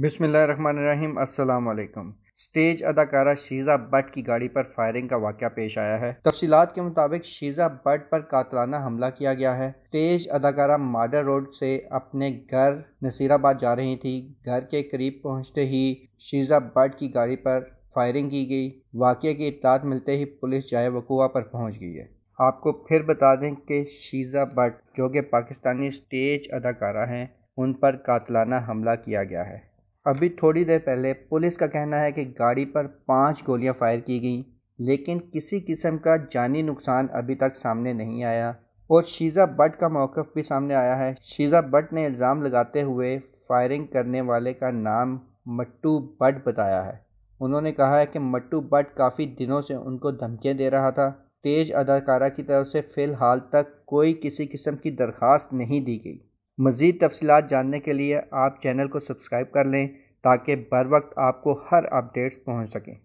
बिसमीम अल्लाम स्टेज अदाकारा शीज़ा बट की गाड़ी पर फायरिंग का वाक़ पेश आया है तफसीत के मुताबिक शीज़ा बट पर कातलाना हमला किया गया है स्टेज अदाकारा माडर रोड से अपने घर नसीराबाद जा रही थी घर के करीब पहुंचते ही शीज़ा बट की गाड़ी पर फायरिंग की गई वाक़े की इतलात मिलते ही पुलिस जाए वकूआ पर पहुँच गई है आपको फिर बता दें कि शीज़ा बट जो कि पाकिस्तानी स्टेज अदाकारा हैं उन पर कातलाना हमला किया गया है अभी थोड़ी देर पहले पुलिस का कहना है कि गाड़ी पर पाँच गोलियां फायर की गई लेकिन किसी किस्म का जानी नुकसान अभी तक सामने नहीं आया और शीज़ा बट का मौक़ भी सामने आया है शीज़ा बट ने इल्ज़ाम लगाते हुए फायरिंग करने वाले का नाम मट्टू बट बताया है उन्होंने कहा है कि मट्टू बट काफ़ी दिनों से उनको धमकियाँ दे रहा था तेज अदाकारा की तरफ से फ़िलहाल तक कोई किसी किस्म की दरख्वास्त नहीं दी गई मज़ीद तफसीत जानने के लिए आप चैनल को सब्सक्राइब कर लें ताकि बर वक्त आपको हर अपडेट्स पहुँच सकें